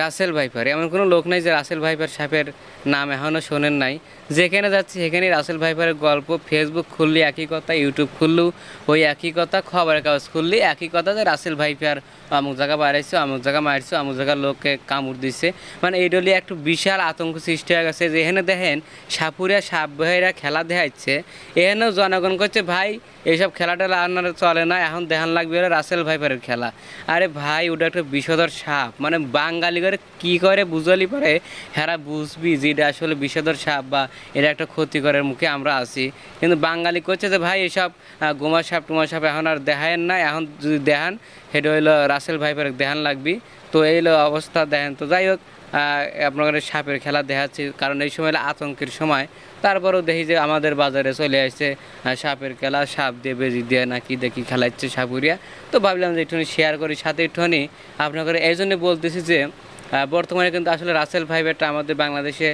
Russell viper এমন কোনো লোক নাই যে রাসেল ভাইপার সাপের নাম এখনও শোনেন নাই যেখানে যাচ্ছি সেখানেই রাসেল ভাইপারের গল্প ফেসবুক খুললি একই কথা ইউটিউব খুললেও ওই একই কথা খবরের কাগজ খুললি একই কথা যে রাসেল ভাইপার আমুক জায়গা বাড়াইছে আমুক জায়গা মারছে আমুক জায়গার লোককে কামড় দিছে মানে এই ডলি একটু বিশাল আতঙ্ক সৃষ্টি হয়ে গেছে যেখানে দেখেন সাপুরিয়া সাপ ভাইরা খেলা দেখাচ্ছে এখানেও জনগণ করছে ভাই এইসব খেলাটা আপনার চলে না এখন দেখান লাগবে রাসেল ভাইপারের খেলা আরে ভাই ওটা একটা বিষধর সাপ মানে বাঙালি মালিকরে কি করে বুঝালি পারে হেরা বুঝবি যে এটা আসলে বিষধর সাপ বা এটা একটা ক্ষতিকরের মুখে আমরা আছি কিন্তু বাঙালি করছে যে ভাই এসব গোমা সাপ টুমা সাপ এখন আর দেখায়েন না এখন যদি দেখান সেটা হইলো রাসেল ভাই পারে দেখান লাগবি তো এই অবস্থা দেখেন তো যাই হোক আপনার সাপের খেলা দেখাচ্ছি কারণ এই সময় আতঙ্কের সময় তারপরেও দেখি যে আমাদের বাজারে চলে আসছে সাপের খেলা সাপ দিয়ে বেজি দিয়ে নাকি দেখি খেলাচ্ছে সাপুরিয়া তো ভাবলাম যে একটুখানি শেয়ার করি সাথে একটুখানি আপনাদের এই জন্য বলতেছি যে বর্তমানে কিন্তু আসলে রাসেল ভাইবেটটা আমাদের বাংলাদেশে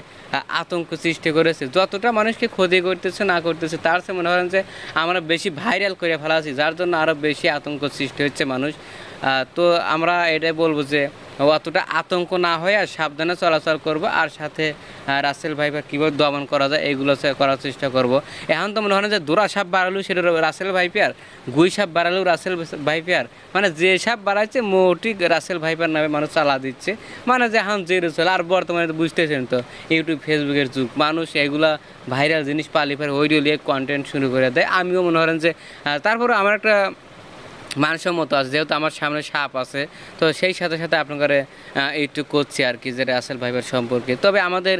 আতঙ্ক সৃষ্টি করেছে যতটা মানুষকে ক্ষতি করতেছে না করতেছে তার সে মনে করেন যে আমরা বেশি ভাইরাল করে ফেলা আছি যার জন্য আরও বেশি আতঙ্ক সৃষ্টি হচ্ছে মানুষ তো আমরা এটাই বলবো যে অতটা আতঙ্ক না হয়ে আর সাবধানে চলাচল করব আর সাথে রাসেল ভাইপার কীভাবে দমন করা যায় এইগুলো করার চেষ্টা করব এখন তো মনে হয় যে দোরা সাপ বাড়ালো সেটা রাসেল ভাইপার গুই সাপ বাড়ালো রাসেল ভাইপার মানে যে সাপ বাড়াচ্ছে মোটি রাসেল ভাইপার নামে মানুষ চালা দিচ্ছে মানে যে এখন যে চলে আর বর্তমানে বুঝতেছেন তো ইউটিউব ফেসবুকের যুগ মানুষ এগুলা ভাইরাল জিনিস পালিফার হইডিও লিয়ে কন্টেন্ট শুরু করে দেয় আমিও মনে করেন যে তারপরে আমার একটা মানসম্মত আছে যেহেতু আমার সামনে সাপ আছে তো সেই সাথে সাথে আপনার একটু করছি আর কি যে রাসেল ভাইবার সম্পর্কে তবে আমাদের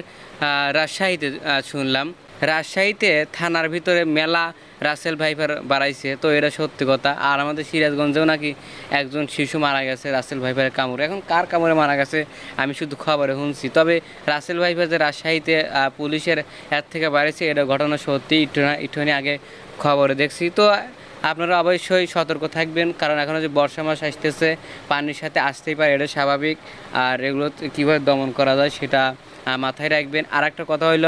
রাজশাহীতে শুনলাম রাজশাহীতে থানার ভিতরে মেলা রাসেল ভাইফার বাড়াইছে তো এটা সত্যি কথা আর আমাদের সিরাজগঞ্জেও নাকি একজন শিশু মারা গেছে রাসেল ভাইফারের কামড়ে এখন কার কামড়ে মারা গেছে আমি শুধু খবরে শুনছি তবে রাসেল ভাইফার যে রাজশাহীতে পুলিশের এর থেকে বাড়িছে এটা ঘটনা সত্যি ইটুনা আগে খবরে দেখছি তো আপনারা অবশ্যই সতর্ক থাকবেন কারণ এখন যে বর্ষা মাস আসতেছে পানির সাথে আসতেই পারে এটা স্বাভাবিক আর এগুলো কীভাবে দমন করা যায় সেটা মাথায় রাখবেন আর একটা কথা হইল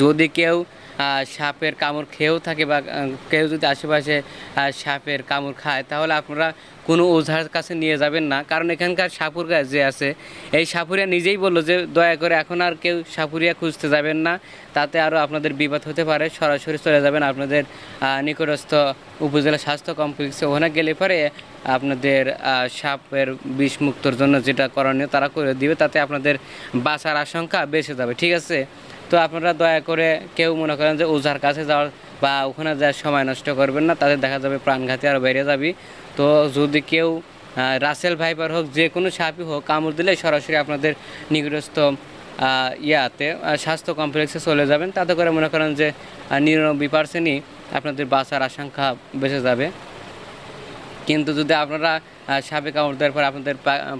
যদি কেউ সাপের কামড় খেয়েও থাকে বা কেউ যদি আশেপাশে সাপের কামড় খায় তাহলে আপনারা কোনো ওঝার কাছে নিয়ে যাবেন না কারণ এখানকার সাপুর গাছ যে আছে এই সাপুরিয়া নিজেই বলল যে দয়া করে এখন আর কেউ সাপুরিয়া খুঁজতে যাবেন না তাতে আরও আপনাদের বিপদ হতে পারে সরাসরি চলে যাবেন আপনাদের নিকটস্থ উপজেলা স্বাস্থ্য কমপ্লেক্সে ওখানে গেলে পরে আপনাদের সাপের বিষ মুক্তর জন্য যেটা করণীয় তারা করে দিবে তাতে আপনাদের বাঁচার আশঙ্কা বেঁচে যাবে ঠিক আছে তো আপনারা দয়া করে কেউ মনে করেন যে ওঝার কাছে যাওয়ার বা ওখানে যাওয়ার সময় নষ্ট করবেন না তাদের দেখা যাবে প্রাণঘাতী আর বেড়ে যাবে তো যদি কেউ রাসেল ভাইবার হোক যে কোনো সাপই হোক কামড় দিলে সরাসরি আপনাদের নিকটস্থ ইয়াতে স্বাস্থ্য কমপ্লেক্সে চলে যাবেন তাতে করে মনে করেন যে নিরানব্বই পার্সেন্টই আপনাদের বাঁচার আশঙ্কা বেঁচে যাবে কিন্তু যদি আপনারা সাপে কামড় দেওয়ার পর আপনাদের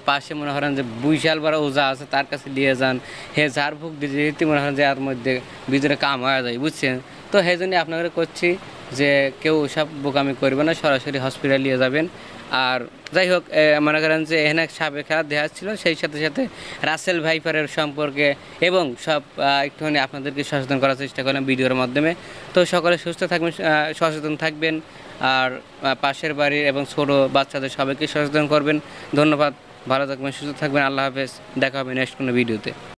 পাশে মনে করেন যে বিশাল বড় ওজা আছে তার কাছে দিয়ে যান হে ঝাড়ফুঁক দিতে মনে করেন যে এর মধ্যে ভিতরে কাম হয়ে যায় বুঝছেন তো সেই জন্যই আপনাদের করছি যে কেউ সব বোকামি করবে না সরাসরি হসপিটালে নিয়ে যাবেন আর যাই হোক মনে করেন যে এখানে সাপে খেলা দেওয়া ছিল সেই সাথে সাথে রাসেল ভাইপারের সম্পর্কে এবং সব একটুখানি আপনাদেরকে সচেতন করার চেষ্টা করলাম ভিডিওর মাধ্যমে তো সকলে সুস্থ থাকবেন সচেতন থাকবেন আর পাশের বাড়ির এবং ছোটো বাচ্চাদের সবাইকে সচেতন করবেন ধন্যবাদ ভালো থাকবেন সুস্থ থাকবেন আল্লাহ হাফেজ দেখা হবে নেক্সট কোনো ভিডিওতে